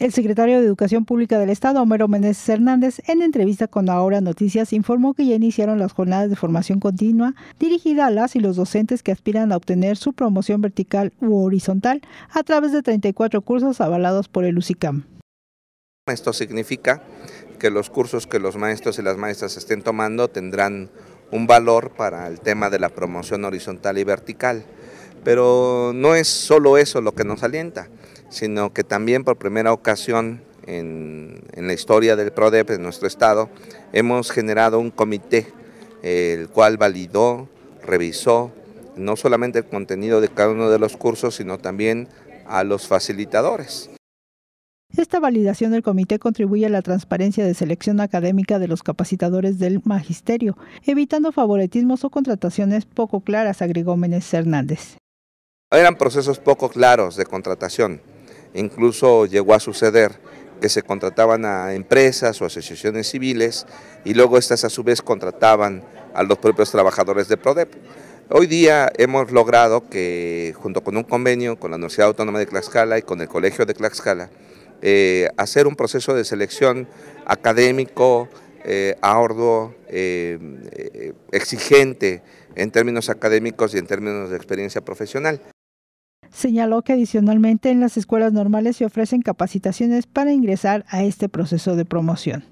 El secretario de Educación Pública del Estado, Homero Meneses Hernández, en entrevista con Ahora Noticias, informó que ya iniciaron las jornadas de formación continua dirigida a las y los docentes que aspiran a obtener su promoción vertical u horizontal a través de 34 cursos avalados por el UCICAM. Esto significa que los cursos que los maestros y las maestras estén tomando tendrán un valor para el tema de la promoción horizontal y vertical. Pero no es solo eso lo que nos alienta sino que también por primera ocasión en, la historia del PRODEP en nuestro estado hemos generado un comité el cual validó, revisó no solamente el contenido de cada uno de los cursos, sino también a los facilitadores. Esta validación del comité contribuye a la transparencia de selección académica de los capacitadores del magisterio, evitando favoritismos o contrataciones poco claras, agregó Menes Hernández. Eran procesos poco claros de contratación. Incluso llegó a suceder que se contrataban a empresas o asociaciones civiles y luego estas a su vez contrataban a los propios trabajadores de PRODEP. Hoy día hemos logrado que junto con un convenio con la Universidad Autónoma de Tlaxcala y con el Colegio de Tlaxcala, eh, hacer un proceso de selección académico, eh, eh, eh, exigente en términos académicos y en términos de experiencia profesional. Señaló que adicionalmente en las escuelas normales se ofrecen capacitaciones para ingresar a este proceso de promoción.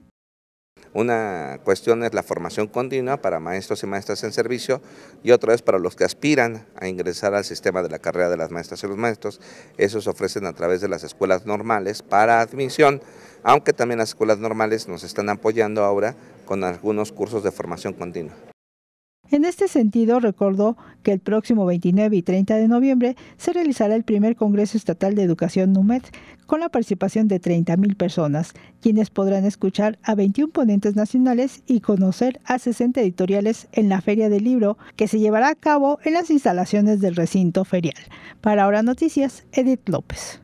Una cuestión es la formación continua para maestros y maestras en servicio y otra es para los que aspiran a ingresar al sistema de la carrera de las maestras y los maestros. se ofrecen a través de las escuelas normales para admisión, aunque también las escuelas normales nos están apoyando ahora con algunos cursos de formación continua. En este sentido, recuerdo que el próximo 29 y 30 de noviembre se realizará el primer Congreso Estatal de Educación NUMED con la participación de 30.000 personas, quienes podrán escuchar a 21 ponentes nacionales y conocer a 60 editoriales en la Feria del Libro que se llevará a cabo en las instalaciones del recinto ferial. Para Ahora Noticias, Edith López.